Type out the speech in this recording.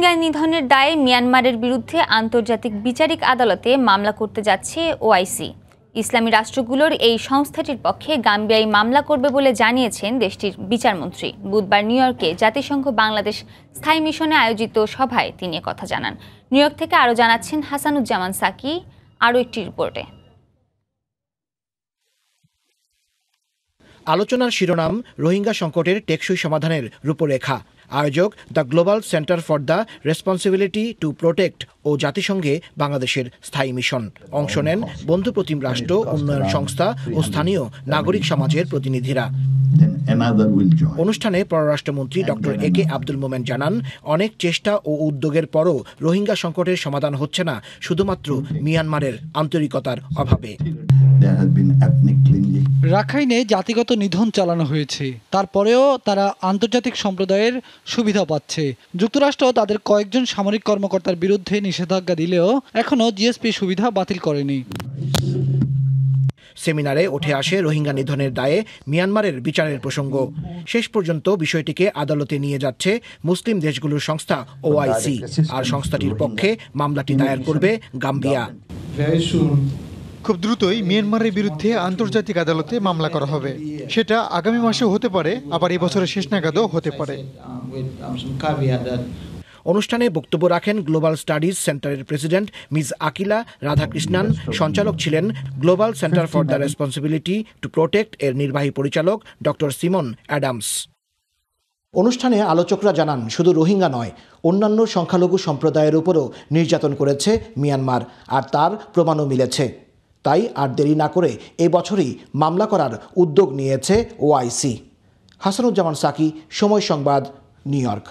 রোহিঙ্গা নিধনের দায়ে মিয়ানমারের বিরুদ্ধে আন্তর্জাতিক বিচারিক আদালতে মামলা করতে যাচ্ছে ওআইসি ইসলামী রাষ্ট্রগুলোর এই সংস্থাটির পক্ষে গাম্বিয়াই মামলা করবে বলে জানিয়েছেন দেশটির বিচারমন্ত্রী বুধবার নিউ ইয়র্কে জাতিসংঘ বাংলাদেশ স্থায়ী মিশনে আয়োজিত সভায় তিনি কথা জানান নিউ ইয়র্ক থেকে আরও জানাচ্ছেন হাসানুজ্জামান সাকি আরও একটি রিপোর্টে আলোচনার শিরোনাম রোহিঙ্গা সংকটের টেকসই সমাধানের রূপরেখা আয়োজক the Global Centre for the Responsibility to Protect ও জাতিসংঘে বাংলাদেশের স্থায়ী মিশন অংশ নেন বন্ধুপ্রতিম রাষ্ট্র উন্নয়ন সংস্থা ও স্থানীয় নাগরিক সমাজের প্রতিনিধিরা অনুষ্ঠানে পররাষ্ট্রমন্ত্রী ডক্টর এ কে আব্দুল মোমেন জানান অনেক চেষ্টা ও উদ্যোগের পরও রোহিঙ্গা সংকটের সমাধান হচ্ছে না শুধুমাত্র মিয়ানমারের আন্তরিকতার অভাবে রাখাইনে জাতিগত নিধন চালানো হয়েছে তারপরেও তারা আন্তর্জাতিক সম্প্রদায়ের সুবিধা পাচ্ছে যুক্তরাষ্ট্র তাদের কয়েকজন সামরিক কর্মকর্তার বিরুদ্ধে নিষেধাজ্ঞা দিলেও এখনও জিএসপি সুবিধা বাতিল করেনি সেমিনারে উঠে আসে রোহিঙ্গা নিধনের দায়ে মিয়ানমারের বিচারের প্রসঙ্গ শেষ পর্যন্ত বিষয়টিকে আদালতে নিয়ে যাচ্ছে মুসলিম দেশগুলোর সংস্থা ওআইসি আর সংস্থাটির পক্ষে মামলাটি দায়ের করবে গাম্বিয়া খুব দ্রুতই মিয়ানমারের বিরুদ্ধে আন্তর্জাতিক আদালতে মামলা করা হবে সেটা আগামী মাসেও হতে পারে আবার এবছরের শেষ নাগাদও হতে পারে অনুষ্ঠানে বক্তব্য রাখেন গ্লোবাল স্টাডিজ সেন্টারের প্রেসিডেন্ট মিস আকিলা রাধাকৃষ্ণান সঞ্চালক ছিলেন Global Centre for the Responsibility to Protect এর নির্বাহী পরিচালক ডক্টর সিমন অ্যাডামস অনুষ্ঠানে আলোচকরা জানান শুধু রোহিঙ্গা নয় অন্যান্য সংখ্যালঘু সম্প্রদায়ের উপরও নির্যাতন করেছে মিয়ানমার আর তার প্রমাণও মিলেছে তাই আর দেরি না করে এবছরই মামলা করার উদ্যোগ নিয়েছে ওআইসি হাসানুজ্জামান সাকি সময় সংবাদ নিউ ইয়র্ক